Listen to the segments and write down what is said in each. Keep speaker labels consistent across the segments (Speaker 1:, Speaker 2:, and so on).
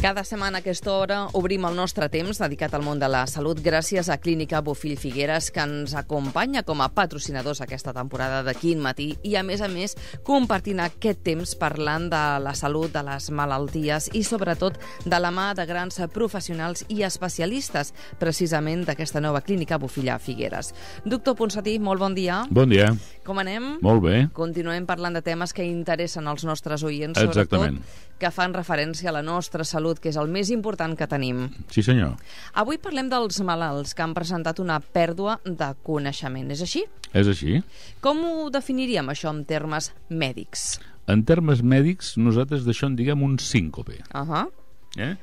Speaker 1: Cada setmana a aquesta hora obrim el nostre temps dedicat al món de la salut gràcies a Clínica Bofill Figueres que ens acompanya com a patrocinadors aquesta temporada de Quin Matí i a més a més compartint aquest temps parlant de la salut, de les malalties i sobretot de la mà de grans professionals i especialistes precisament d'aquesta nova Clínica Bofill a Figueres. Doctor Ponsatí, molt bon dia. Bon dia. Com anem? Molt bé. Continuem parlant de temes que interessen als nostres oients, sobretot Exactament. que fan referència a la nostra salut salut, que és el més important que tenim. Sí, senyor. Avui parlem dels malalts que han presentat una pèrdua de coneixement. És així? És així. Com ho definiríem, això, en termes mèdics?
Speaker 2: En termes mèdics, nosaltres d'això en diguem un síncope. Uh -huh. eh?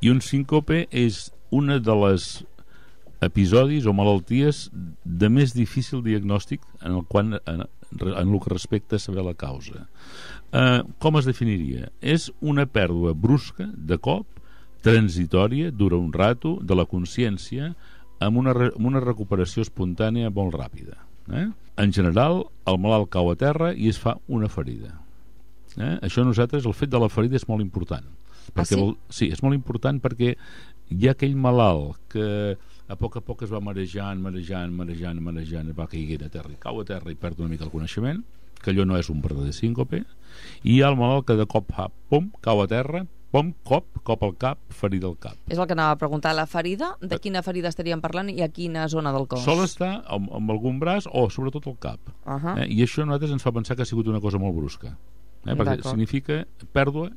Speaker 2: I un síncope és una de les episodis o malalties de més difícil diagnòstic en el, quan, en, en el que respecta a saber la causa. Eh, com es definiria? És una pèrdua brusca, de cop, transitòria, dura un rato, de la consciència, amb una, amb una recuperació espontània molt ràpida. Eh? En general, el malalt cau a terra i es fa una ferida. Eh? Això a nosaltres, el fet de la ferida és molt important. Perquè ah, sí? Vol, sí, és molt important perquè hi ha aquell malalt que a poc a poc es va marejant, marejant, marejant, marejant, va caiguent a terra i cau a terra i perd una mica el coneixement, que allò no és un verdader síncope, i el malalt que de cop, pum, cau a terra, pom, cop, cop al cap, ferida al cap.
Speaker 1: És el que anava a preguntar, la ferida, de eh. quina ferida estaríem parlant i a quina zona del cos? Sol
Speaker 2: està amb, amb algun braç o sobretot el cap. Uh -huh. eh? I això a nosaltres ens fa pensar que ha sigut una cosa molt brusca. Eh? Perquè significa pèrdua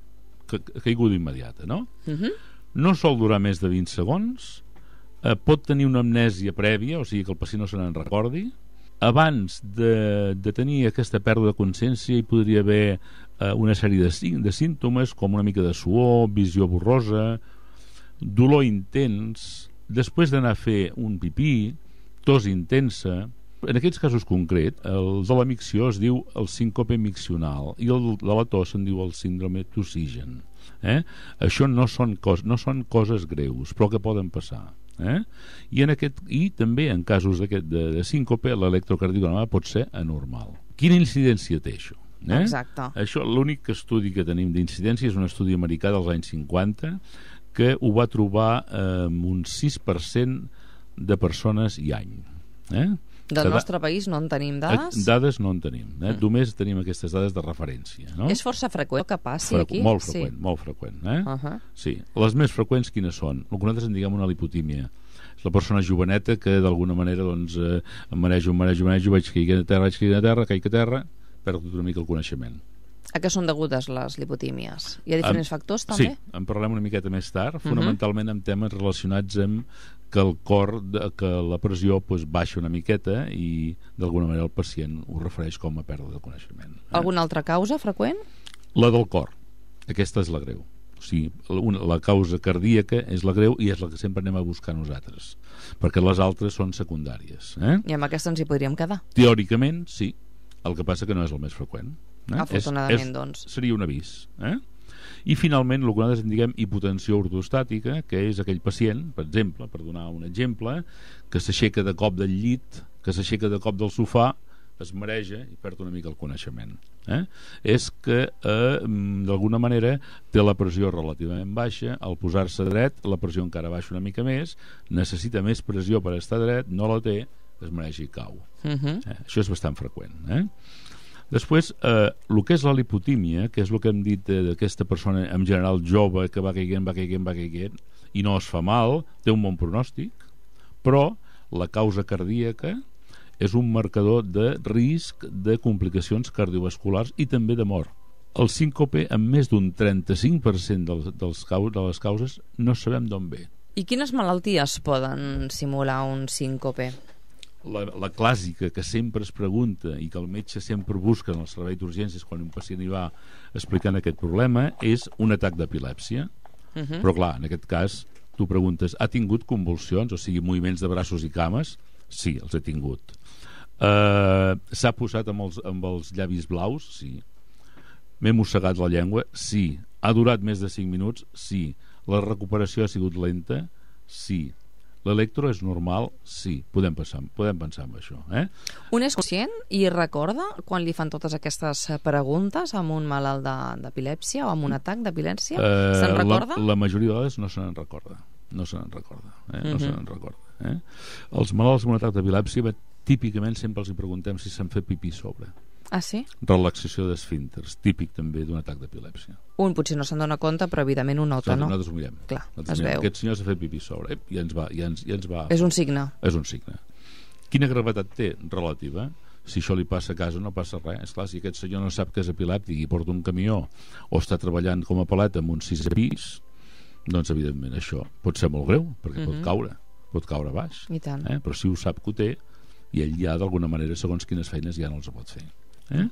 Speaker 2: que, caiguda immediata, no? Uh mhm. -huh. No sol durar més de 20 segons eh, pot tenir una amnèsia prèvia, o sigui que el pacient no se n'en recordi, abans de, de tenir aquesta pèrdua de consciència hi podria haver eh, una sèrie de, de símptomes com una mica de suor, visió borrosa, dolor intens, després d'anar a fer un pipí, tos intensa... En aquests casos concret, el de la micció es diu el síncope miccional i el de la tos se'n diu el síndrome tossigen. Eh? Això no són, cos, no són coses greus, però que poden passar. Eh? I, en aquest, I també en casos de, de síncope l'electrocardiograma pot ser anormal. Quina incidència té això? Eh? Exacte. Això, l'únic estudi que tenim d'incidència és un estudi americà dels anys 50 que ho va trobar eh, amb un 6% de persones i any. Eh? Del nostre país no en tenim dades? Dades no en tenim. Eh? Mm. Només tenim aquestes dades de referència. No? És
Speaker 1: força freqüent que passi Frequ aquí? Molt freqüent, sí.
Speaker 2: molt freqüent. Eh? Uh -huh. sí. Les més freqüents quines són? El que nosaltres en diguem una lipotímia és la persona joveneta que d'alguna manera doncs, eh, em marejo, em marejo, em marejo, vaig caigant a terra, vaig caigant a terra, caic a terra, perdo una mica el coneixement.
Speaker 1: A què són degudes les lipotímies? Hi ha diferents en, factors, també?
Speaker 2: Sí, en parlem una miqueta més tard, mhm. fonamentalment uh -huh. amb temes relacionats amb que el cor, que la pressió pues, doncs, baixa una miqueta i d'alguna manera el pacient ho refereix com a pèrdua de coneixement. Eh? Alguna
Speaker 1: altra causa freqüent?
Speaker 2: La del cor. Aquesta és la greu. O sigui, una, la causa cardíaca és la greu i és la que sempre anem a buscar nosaltres, perquè les altres són secundàries. Eh?
Speaker 1: I amb aquesta ens hi podríem quedar?
Speaker 2: Teòricament, sí. El que passa que no és el més freqüent. Eh? Afortunadament, és, és, doncs. Seria un avís. Eh? I finalment, el que nosaltres en diguem hipotensió ortostàtica, que és aquell pacient, per exemple, per donar un exemple, que s'aixeca de cop del llit, que s'aixeca de cop del sofà, es mareja i perd una mica el coneixement. Eh? És que, eh, mm, d'alguna manera, té la pressió relativament baixa, al posar-se dret, la pressió encara baixa una mica més, necessita més pressió per estar dret, no la té, es mereix i cau. Uh mhm. -huh. eh? Això és bastant freqüent. Eh? Després, eh, el que és la lipotímia, que és el que hem dit eh, d'aquesta persona en general jove que va caiguent, va caiguent, va caiguent, i no es fa mal, té un bon pronòstic, però la causa cardíaca és un marcador de risc de complicacions cardiovasculars i també de mort. El síncope, en més d'un 35% dels, dels de les causes, no sabem d'on ve.
Speaker 1: I quines malalties poden simular un síncope?
Speaker 2: la, la clàssica que sempre es pregunta i que el metge sempre busca en el servei d'urgències quan un pacient hi va explicant aquest problema és un atac d'epilèpsia. Uh mhm. -huh. Però clar, en aquest cas tu preguntes, ha tingut convulsions, o sigui, moviments de braços i cames? Sí, els he tingut. Uh, S'ha posat amb els, amb els llavis blaus? Sí. M'he mossegat la llengua? Sí. Ha durat més de 5 minuts? Sí. La recuperació ha sigut lenta? Sí L'electro és normal, sí, podem, passar, podem pensar en això. Eh?
Speaker 1: Un és conscient i recorda quan li fan totes aquestes preguntes amb un malalt d'epilèpsia o amb un atac d'epilèpsia? Eh, se'n recorda?
Speaker 2: La, la majoria de vegades no se'n recorda. No se n'en recorda. Eh? No uh -huh. se mhm. recorda. Eh? Els malalts amb un atac d'epilèpsia típicament sempre els preguntem si s'han fet pipí sobre. Ah, sí? Relaxació d'esfínters, típic també d'un atac d'epilèpsia.
Speaker 1: Un potser no se'n dona compte, però evidentment un nota, no? Nosaltres ho mirem. Clar, nosaltres es mirem. veu. Aquest
Speaker 2: senyor s'ha fet pipí sobre, ep, eh? ja ens, va, ja, ens, ja ens va... És un signe. És un signe. Quina gravetat té? Relativa. Si això li passa a casa no passa res. És clar, si aquest senyor no sap que és epilèptic i porta un camió o està treballant com a paleta amb un sisè pis, doncs evidentment això pot ser molt greu, perquè uh -huh. pot mhm. caure, pot caure baix. I tant. Eh? Però si ho sap que ho té, i ell ja d'alguna manera, segons quines feines, ja no els pot fer. Eh?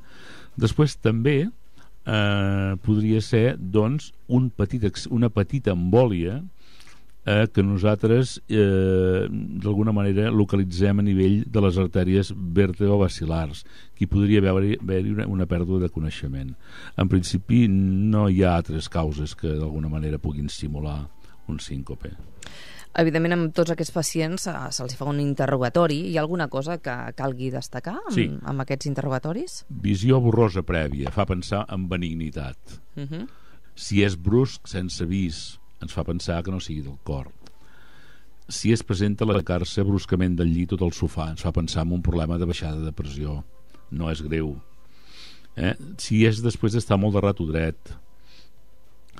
Speaker 2: Després també eh, podria ser doncs, un petit, una petita embòlia eh, que nosaltres eh, d'alguna manera localitzem a nivell de les artèries vertebrovacilars que podria haver-hi una, una pèrdua de coneixement en principi no hi ha altres causes que d'alguna manera puguin simular un síncope
Speaker 1: Evidentment, amb tots aquests pacients eh, se'ls fa un interrogatori. Hi ha alguna cosa que calgui destacar amb, sí. amb aquests interrogatoris?
Speaker 2: Visió borrosa prèvia fa pensar en benignitat. Uh mhm. -huh. Si és brusc, sense avís, ens fa pensar que no sigui del cor. Si es presenta la carça bruscament del llit o del sofà, ens fa pensar en un problema de baixada de pressió. No és greu. Eh? Si és després d'estar molt de rato dret,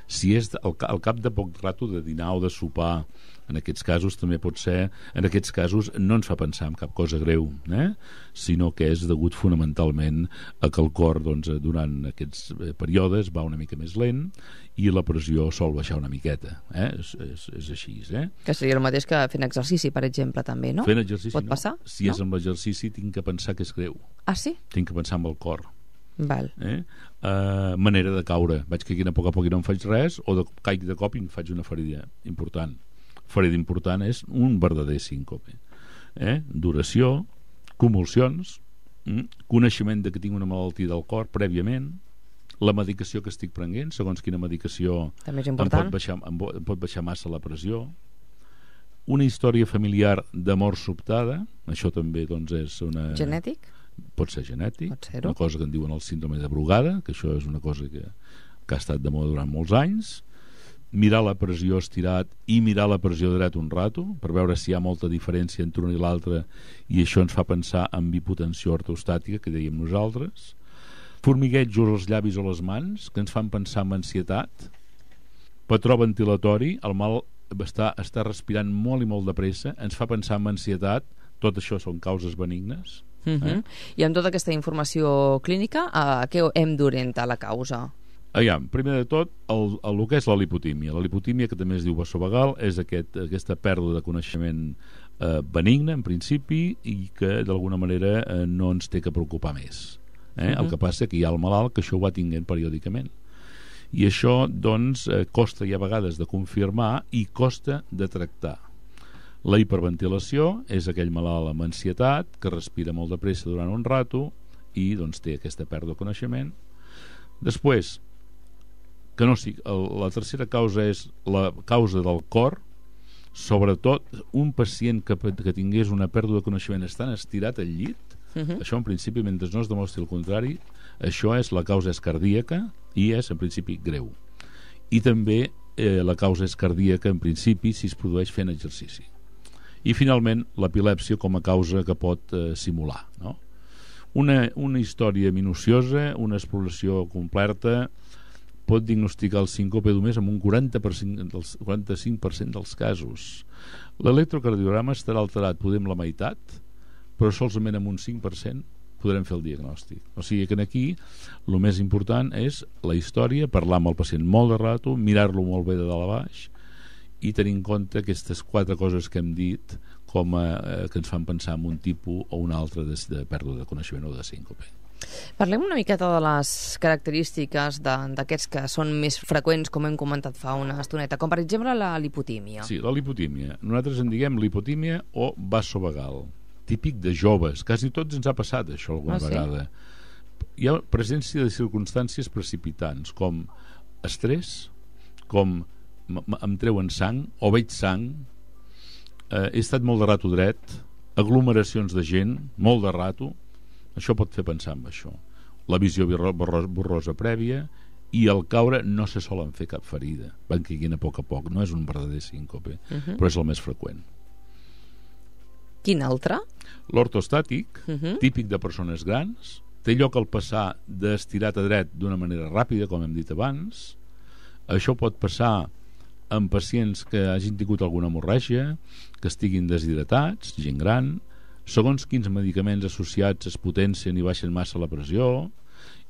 Speaker 2: si és al, al cap de poc rato de dinar o de sopar en aquests casos també pot ser en aquests casos no ens fa pensar en cap cosa greu eh? sinó que és degut fonamentalment a que el cor doncs, eh, durant aquests eh, períodes va una mica més lent i la pressió sol baixar una miqueta eh? és, és, és així eh?
Speaker 1: que seria el mateix que fent exercici per exemple també no? fent exercici pot no. passar? si no? és
Speaker 2: amb l'exercici tinc que pensar que és greu ah sí? tinc que pensar amb el cor Val. Eh? Uh, manera de caure. Vaig caient a poc a poc i no em faig res, o de, caic de cop i em faig una ferida important. Ferida important és un verdader síncope. Eh? Duració, convulsions, mm? coneixement de que tinc una malaltia del cor prèviament, la medicació que estic prenguent, segons quina medicació També és important. em, pot baixar, em, em pot baixar massa la pressió, una història familiar de mort sobtada, això també doncs, és una... Genètic? pot ser genètic, pot ser una cosa que en diuen el síndrome de Brugada, que això és una cosa que, que ha estat de moda durant molts anys, mirar la pressió estirat i mirar la pressió dret un rato per veure si hi ha molta diferència entre un i l'altre i això ens fa pensar en bipotensió ortostàtica que dèiem nosaltres formiguetjos als llavis o les mans que ens fan pensar en ansietat patró ventilatori el mal està, està respirant molt i molt de pressa ens fa pensar en ansietat tot això són causes benignes Uh
Speaker 1: mhm. -huh. eh? I amb tota aquesta informació clínica, a què hem d'orientar la causa?
Speaker 2: Aviam, primer de tot, el, el, el que és la lipotímia. La lipotímia, que també es diu vasovagal, és aquest, aquesta pèrdua de coneixement eh, benigna, en principi, i que d'alguna manera eh, no ens té que preocupar més. Eh? Uh -huh. El mhm. que passa és que hi ha el malalt que això ho va tinguent periòdicament i això doncs eh, costa ja a vegades de confirmar i costa de tractar la hiperventilació és aquell malalt amb ansietat que respira molt de pressa durant un rato i doncs, té aquesta pèrdua de coneixement. Després, que no sigui, la tercera causa és la causa del cor, sobretot un pacient que, que tingués una pèrdua de coneixement estant estirat al llit, uh mhm. -huh. això en principi, mentre no es demostri el contrari, això és la causa és cardíaca i és en principi greu. I també eh, la causa és cardíaca en principi si es produeix fent exercici i finalment l'epilèpsia com a causa que pot eh, simular no? una, una història minuciosa una exploració completa pot diagnosticar el síncope només amb un 40% dels, 45% dels casos l'electrocardiograma estarà alterat podem la meitat però solament amb un 5% podrem fer el diagnòstic. O sigui que aquí el més important és la història, parlar amb el pacient molt de rato, mirar-lo molt bé de dalt a baix i tenir en compte aquestes quatre coses que hem dit com a, eh, que ens fan pensar en un tipus o un altre de, de pèrdua de coneixement o de síncope.
Speaker 1: Parlem una miqueta de les característiques d'aquests que són més freqüents, com hem comentat fa una estoneta, com per exemple la lipotímia. Sí,
Speaker 2: la lipotímia. Nosaltres en diguem lipotímia o vasovagal, típic de joves. Quasi tots ens ha passat això alguna ah, sí? vegada. Hi ha presència de circumstàncies precipitants, com estrès, com em treuen sang o veig sang eh, he estat molt de rato dret aglomeracions de gent, molt de rato això pot fer pensar en això la visió borrosa prèvia i al caure no se solen fer cap ferida van caient a poc a poc, no és un verdader síncope uh mhm. -huh. però és el més freqüent Quin altre? L'ortostàtic, uh mhm. -huh. típic de persones grans, té lloc al passar d'estirat a dret d'una manera ràpida, com hem dit abans. Això pot passar en pacients que hagin tingut alguna hemorràgia, que estiguin deshidratats, gent gran, segons quins medicaments associats es potencien i baixen massa la pressió,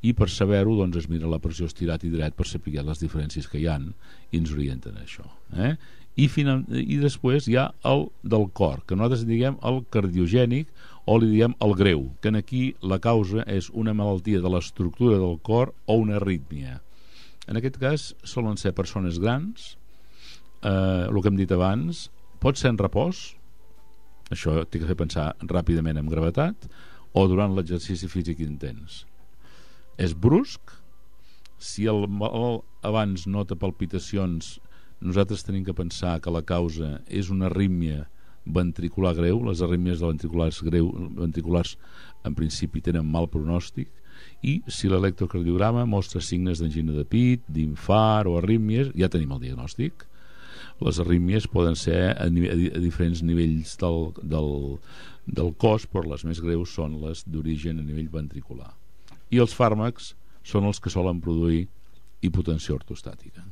Speaker 2: i per saber-ho doncs, es mira la pressió estirat i dret per saber les diferències que hi han i ens orienten a això. Eh? I, final, I després hi ha el del cor, que nosaltres diguem el cardiogènic o li diem el greu, que en aquí la causa és una malaltia de l'estructura del cor o una arrítmia. En aquest cas solen ser persones grans, eh, el que hem dit abans, pot ser en repòs, això té que fer pensar ràpidament amb gravetat, o durant l'exercici físic intens. És brusc, si el mal abans nota palpitacions, nosaltres tenim que pensar que la causa és una arrítmia ventricular greu, les arrítmies de ventriculars greu, ventriculars en principi tenen mal pronòstic, i si l'electrocardiograma mostra signes d'angina de pit, d'infart o arrítmies, ja tenim el diagnòstic. Les arrítmies poden ser a, a, a diferents nivells del, del, del cos, però les més greus són les d'origen a nivell ventricular. I els fàrmacs són els que solen produir hipotensió ortostàtica.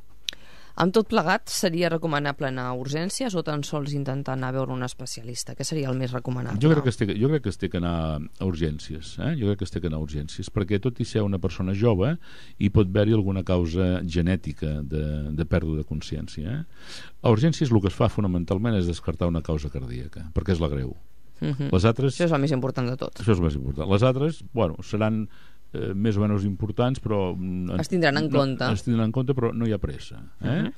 Speaker 1: Amb tot plegat, seria recomanable anar a urgències o tan sols intentar anar a veure un especialista? Què seria el més recomanable? Jo crec que
Speaker 2: estic, jo crec que estic que anar a urgències, eh? jo crec que estic que anar a urgències, perquè tot i ser una persona jove, hi pot haver-hi alguna causa genètica de, de pèrdua de consciència. Eh? A urgències el que es fa fonamentalment és descartar una causa cardíaca, perquè és la greu. Uh mhm. -huh. Les altres... Això és el més important de tot. Això és el més important. Les altres, bueno, seran eh, més o menys importants, però... Mm, es tindran en no, compte. Es tindran en compte, però no hi ha pressa. Eh? Uh mhm. -huh.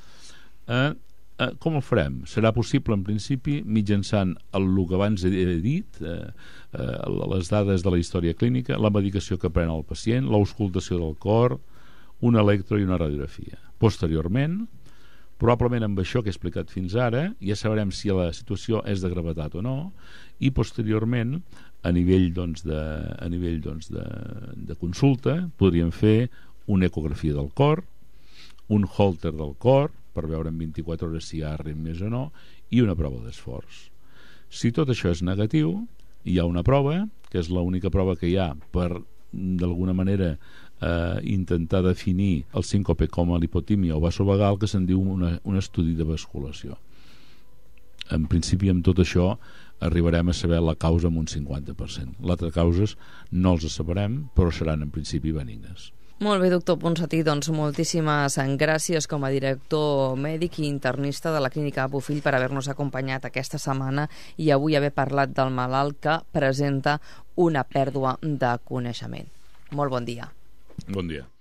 Speaker 2: eh, eh com ho farem? Serà possible, en principi, mitjançant el, el que abans he dit, eh, eh, les dades de la història clínica, la medicació que pren el pacient, l'auscultació del cor, un electro i una radiografia. Posteriorment, probablement amb això que he explicat fins ara ja sabrem si la situació és de gravetat o no i posteriorment a nivell, doncs, de, a nivell doncs, de, de consulta podríem fer una ecografia del cor, un holter del cor per veure en 24 hores si hi ha ritmes o no i una prova d'esforç. Si tot això és negatiu, hi ha una prova, que és l'única prova que hi ha per d'alguna manera eh, intentar definir el síncope com a l'hipotímia o vasovagal que se'n diu una, un estudi de vasculació en principi amb tot això arribarem a saber la causa amb un 50%. L'altra causes no els sabrem, però seran en principi benignes.
Speaker 1: Molt bé, doctor Ponsatí, doncs moltíssimes gràcies com a director mèdic i internista de la Clínica Bufill per haver-nos acompanyat aquesta setmana i avui haver parlat del malalt que presenta una pèrdua de coneixement. Molt bon dia.
Speaker 2: Bon dia.